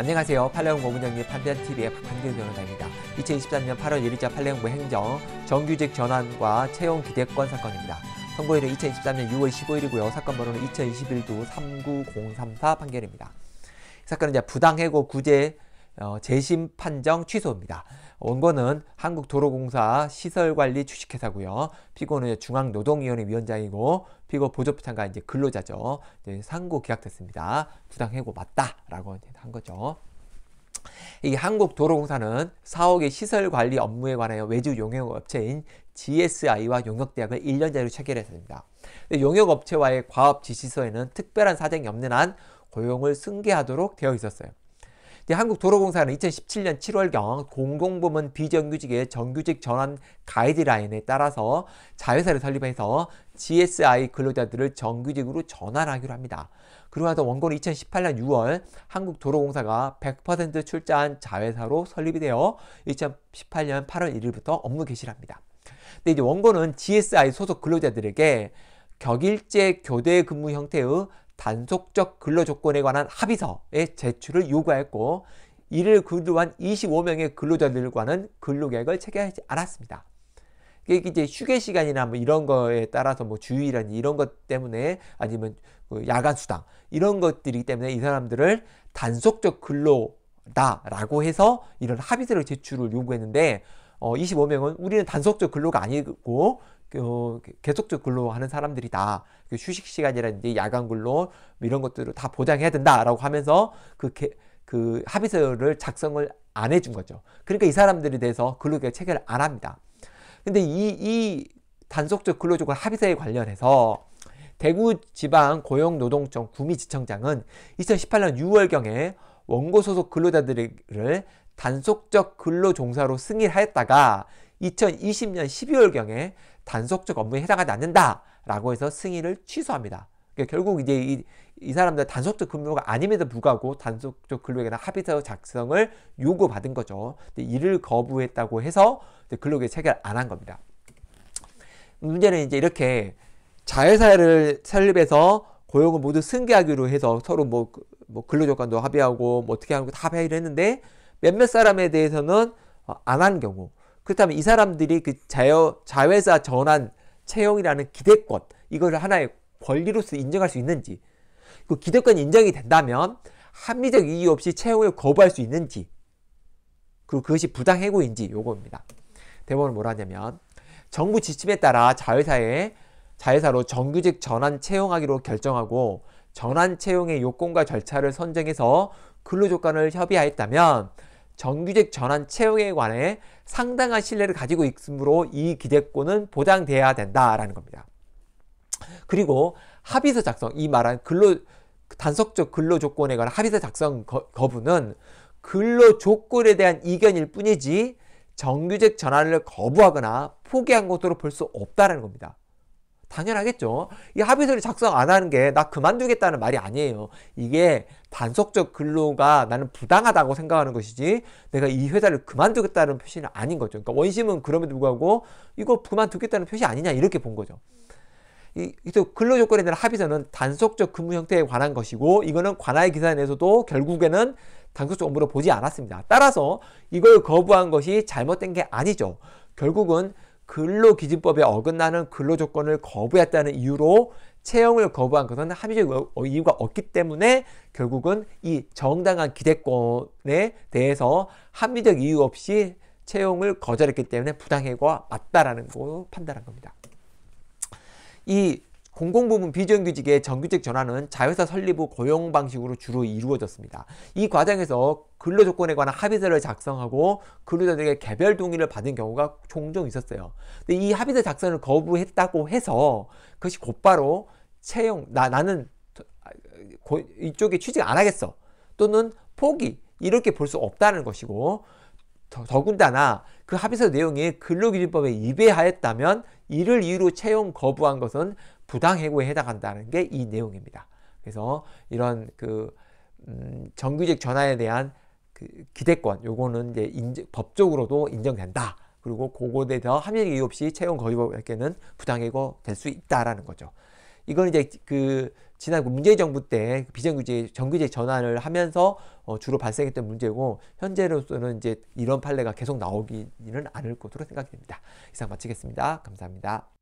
안녕하세요. 팔레옹 고문장님 판단TV의 박한 변호사입니다. 2023년 8월 1일자 팔레옹 행정 정규직 전환과 채용 기대권 사건입니다. 선고일은 2023년 6월 15일이고요. 사건 번호는 2021도 39034 판결입니다. 사건은 이제 부당해고 구제 어, 재심 판정 취소입니다. 원고는 한국도로공사 시설관리 주식회사고요. 피고는 중앙노동위원회 위원장이고 피고 보조부 참가 이제 근로자죠. 이제 상고 기각됐습니다. 부당해고 맞다라고 한 거죠. 이 한국도로공사는 사옥의 시설관리 업무에 관하여 외주 용역업체인 GSI와 용역대학을 1년제로 체결했습니다. 용역업체와의 과업 지시서에는 특별한 사정이 없는 한 고용을 승계하도록 되어 있었어요. 한국도로공사는 2017년 7월경 공공부문 비정규직의 정규직 전환 가이드라인에 따라서 자회사를 설립해서 GSI 근로자들을 정규직으로 전환하기로 합니다. 그리고 서 원고는 2018년 6월 한국도로공사가 100% 출자한 자회사로 설립이 되어 2018년 8월 1일부터 업무 개시를 합니다. 근데 이제 원고는 GSI 소속 근로자들에게 격일제 교대 근무 형태의 단속적 근로조건에 관한 합의서의 제출을 요구하였고 이를 근로한 25명의 근로자들과는 근로계약을 체결하지 않았습니다. 이게 이제 휴게 시간이나 뭐 이런 거에 따라서 뭐주의라 이런 것 때문에 아니면 그 야간 수당 이런 것들이기 때문에 이 사람들을 단속적 근로다라고 해서 이런 합의서를 제출을 요구했는데 어 25명은 우리는 단속적 근로가 아니고 어, 계속적 근로하는 사람들이다. 그 휴식 시간이라든지 야간 근로 이런 것들을 다 보장해야 된다라고 하면서 그, 개, 그 합의서를 작성을 안 해준 거죠. 그러니까 이 사람들에 대해서 근로계약 체결을 안 합니다. 근데 이, 이 단속적 근로조건 합의서에 관련해서 대구지방 고용노동청 구미지청장은 2018년 6월경에 원고 소속 근로자들을 단속적 근로종사로 승인하였다가 2020년 12월경에 단속적 업무에 해당하지 않는다라고 해서 승인을 취소합니다. 그러니까 결국 이제 이, 이 사람들 단속적 근로가 아님에도 불구하고 단속적 근로에 관 합의서 작성을 요구받은 거죠. 이를 거부했다고 해서 근로계 체결 안 한 겁니다. 문제는 이제 이렇게 자회사를 설립해서 고용을 모두 승계하기로 해서 서로 뭐, 뭐 근로조건도 합의하고 뭐 어떻게 하는 거다 합의를 했는데 몇몇 사람에 대해서는 안 한 경우 그렇다면 이 사람들이 그 자여, 자회사 전환 채용이라는 기대권 이걸 하나의 권리로서 인정할 수 있는지 그기대권 인정이 된다면 합리적 이유 없이 채용을 거부할 수 있는지 그리고 그것이 부당해고인지 요겁니다. 대법원은 뭐라 하냐면 정부 지침에 따라 자회사에 자회사로 정규직 전환 채용하기로 결정하고 전환 채용의 요건과 절차를 선정해서 근로조건을 협의하였다면 정규직 전환 채용에 관해 상당한 신뢰를 가지고 있으므로 이 기대권은 보장돼야 된다라는 겁니다. 그리고 합의서 작성, 이 말한 근로 단속적 근로 조건에 관한 합의서 작성 거, 부는 근로 조건에 대한 이견일 뿐이지 정규직 전환을 거부하거나 포기한 것으로 볼 수 없다라는 겁니다. 당연하겠죠. 이 합의서를 작성 안 하는 게 나 그만두겠다는 말이 아니에요. 이게 단속적 근로가 나는 부당하다고 생각하는 것이지 내가 이 회사를 그만두겠다는 표시는 아닌 거죠. 그러니까 원심은 그럼에도 불구하고 이거 그만두겠다는 표시 아니냐 이렇게 본 거죠. 이, 또 근로조건에 대한 합의서는 단속적 근무 형태에 관한 것이고 이거는 관할 기사 내에서도 결국에는 단속적 업무로 보지 않았습니다. 따라서 이걸 거부한 것이 잘못된 게 아니죠. 결국은 근로기준법에 어긋나는 근로조건을 거부했다는 이유로 채용을 거부한 것은 합의적 어, 어, 이유가 없기 때문에 결국은 이 정당한 기대권에 대해서 합리적 이유 없이 채용을 거절했기 때문에 부당해고가 맞다라는 거 판단한 겁니다. 이 공공부문 비정규직의 정규직 전환은 자회사 설립 후 고용 방식으로 주로 이루어졌습니다. 이 과정에서 근로 조건에 관한 합의서를 작성하고 근로자들에게 개별 동의를 받은 경우가 종종 있었어요. 근데 이 합의서 작성을 거부했다고 해서 그것이 곧바로 채용 나 나는 아, 이쪽에 취직 안 하겠어 또는 포기 이렇게 볼 수 없다는 것이고 더군다나 그 합의서 내용이 근로기준법에 위배하였다면 이를 이유로 채용 거부한 것은 부당해고에 해당한다는 게 이 내용입니다. 그래서 이런 그 음, 정규직 전환에 대한 그 기대권 요거는 이제 인정, 법적으로도 인정된다. 그리고 그거에 대해서 합의 이유 없이 채용 거부에는 부당해고 될 수 있다라는 거죠. 이건 이제 그 지난 그 문재인 정부 때 그 비정규직 정규직 전환을 하면서 어, 주로 발생했던 문제고 현재로서는 이제 이런 판례가 계속 나오기는 않을 것으로 생각됩니다. 이상 마치겠습니다. 감사합니다.